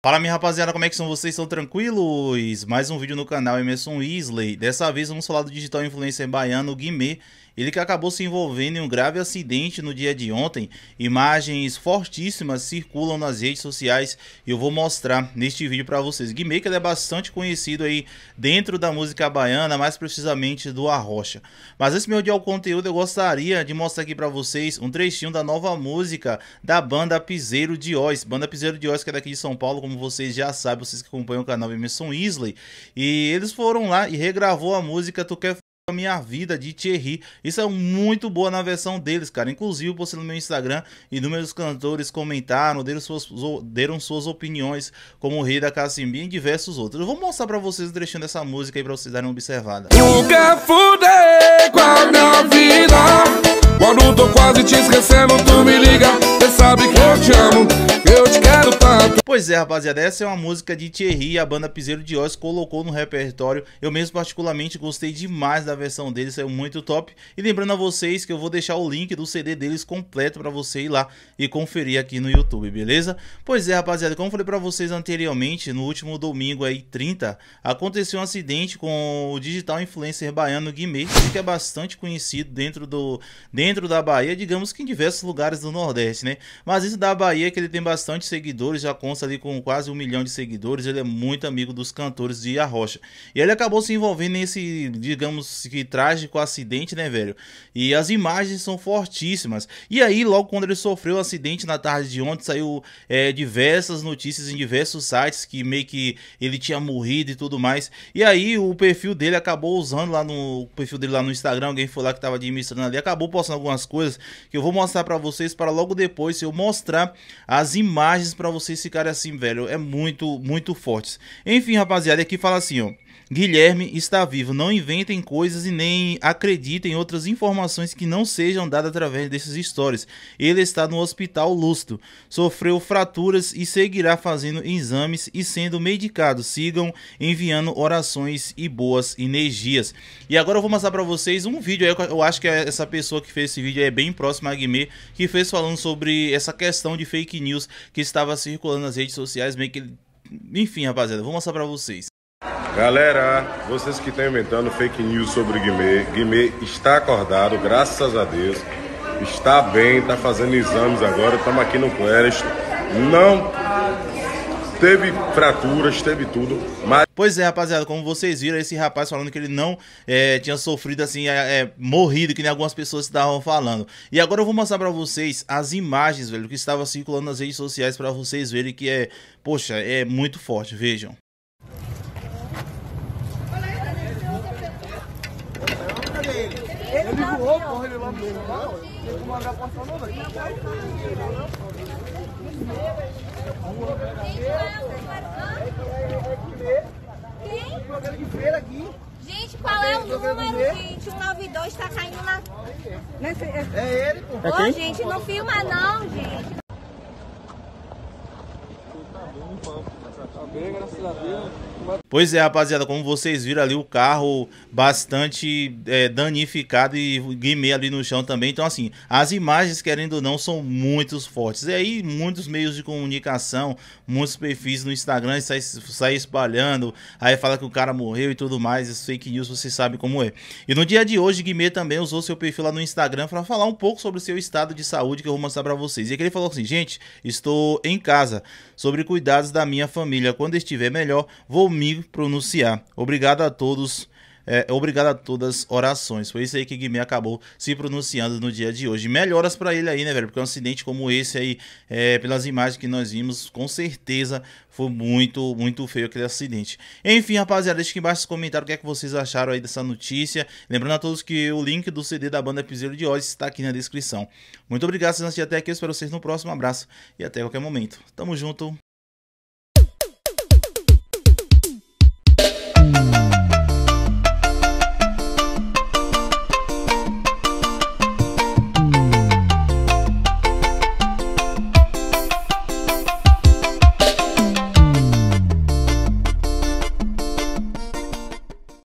Fala minha rapaziada, como é que são vocês? Estão tranquilos? Mais um vídeo no canal Emerson Isley. Dessa vez vamos falar do digital influencer baiano Guimê ele que acabou se envolvendo em um grave acidente no dia de ontem. Imagens fortíssimas circulam nas redes sociais e eu vou mostrar neste vídeo para vocês. Guimê que é bastante conhecido aí dentro da música baiana, mais precisamente do Arrocha. Mas esse meu dia o conteúdo eu gostaria de mostrar aqui para vocês um trechinho da nova música da banda Piseiro de Oz. Banda Piseiro de Oz que é daqui de São Paulo, como vocês já sabem, vocês que acompanham o canal Emerson Isley. E eles foram lá e regravou a música Tu Quer a Minha Vida de Thierry. Isso é muito boa na versão deles, cara. Inclusive, eu postei no meu Instagram, inúmeros cantores comentaram, deram suas, deram suas opiniões, como o Rei da Cassimbinha e diversos outros. Eu vou mostrar pra vocês o trechinho dessa música aí pra vocês darem uma observada. Nunca fudei com a minha vida. Quando tô quase te esquecendo, tu me liga sabe que eu te amo, eu te quero tanto Pois é, rapaziada, essa é uma música de Thierry A banda Piseiro de Oz colocou no repertório Eu mesmo particularmente gostei demais da versão deles Saiu muito top E lembrando a vocês que eu vou deixar o link do CD deles completo pra você ir lá E conferir aqui no YouTube, beleza? Pois é, rapaziada, como falei pra vocês anteriormente No último domingo aí, 30 Aconteceu um acidente com o digital influencer baiano Guimê Que é bastante conhecido dentro do... Dentro dentro da Bahia, digamos que em diversos lugares do Nordeste, né? Mas isso da Bahia que ele tem bastante seguidores, já consta ali com quase um milhão de seguidores, ele é muito amigo dos cantores de Arrocha. E ele acabou se envolvendo nesse, digamos que trágico acidente, né, velho? E as imagens são fortíssimas. E aí, logo quando ele sofreu o acidente na tarde de ontem, saiu é, diversas notícias em diversos sites que meio que ele tinha morrido e tudo mais. E aí o perfil dele acabou usando lá no perfil dele lá no Instagram, alguém foi lá que tava administrando ali, acabou postando algumas coisas que eu vou mostrar para vocês para logo depois eu mostrar as imagens para vocês ficarem assim, velho, é muito, muito fortes. Enfim, rapaziada, aqui fala assim, ó. Guilherme está vivo. Não inventem coisas e nem acreditem em outras informações que não sejam dadas através desses stories. Ele está no hospital lustro, sofreu fraturas e seguirá fazendo exames e sendo medicado. Sigam enviando orações e boas energias. E agora eu vou mostrar para vocês um vídeo. Eu acho que essa pessoa que fez esse vídeo é bem próxima a Guimê, que fez falando sobre essa questão de fake news que estava circulando nas redes sociais, meio que enfim, rapaziada, vou mostrar pra vocês. Galera, vocês que estão inventando fake news sobre Guimê, Guimê está acordado, graças a Deus. Está bem, está fazendo exames agora, estamos aqui no Clérest. Não teve fraturas, teve tudo, mas... Pois é, rapaziada, como vocês viram, esse rapaz falando que ele não é, tinha sofrido assim, é, é, morrido, que nem algumas pessoas estavam falando. E agora eu vou mostrar para vocês as imagens, velho, que estava circulando nas redes sociais para vocês verem que é, poxa, é muito forte, vejam. Ele, ele voou, corre ele lá mesmo. Não, não vai passar não, velho. Quem? Gente, qual é o número, gente? 192 tá caindo na... É ele, pô. É Ô, gente, não filma não, gente. Pois é, rapaziada, como vocês viram ali, o carro bastante é, danificado e guimê ali no chão também. Então, assim, as imagens, querendo ou não, são muito fortes. E aí, muitos meios de comunicação, muitos perfis no Instagram saem sai espalhando, aí fala que o cara morreu e tudo mais, isso fake news, você sabe como é. E no dia de hoje, Guimê também usou seu perfil lá no Instagram para falar um pouco sobre o seu estado de saúde, que eu vou mostrar para vocês. E aqui ele falou assim, gente, estou em casa, sobre cuidar cuidados da minha família. Quando estiver melhor, vou me pronunciar. Obrigado a todos. É, obrigado a todas orações. Foi isso aí que Guimê acabou se pronunciando no dia de hoje. Melhoras para ele aí, né, velho? Porque um acidente como esse aí, é, pelas imagens que nós vimos, com certeza foi muito, muito feio aquele acidente. Enfim, rapaziada, deixa aqui embaixo nos comentários o que é que vocês acharam aí dessa notícia. Lembrando a todos que o link do CD da banda Piseiro de Oz está aqui na descrição. Muito obrigado por vocês até aqui. Eu espero vocês no próximo. abraço e até qualquer momento. Tamo junto.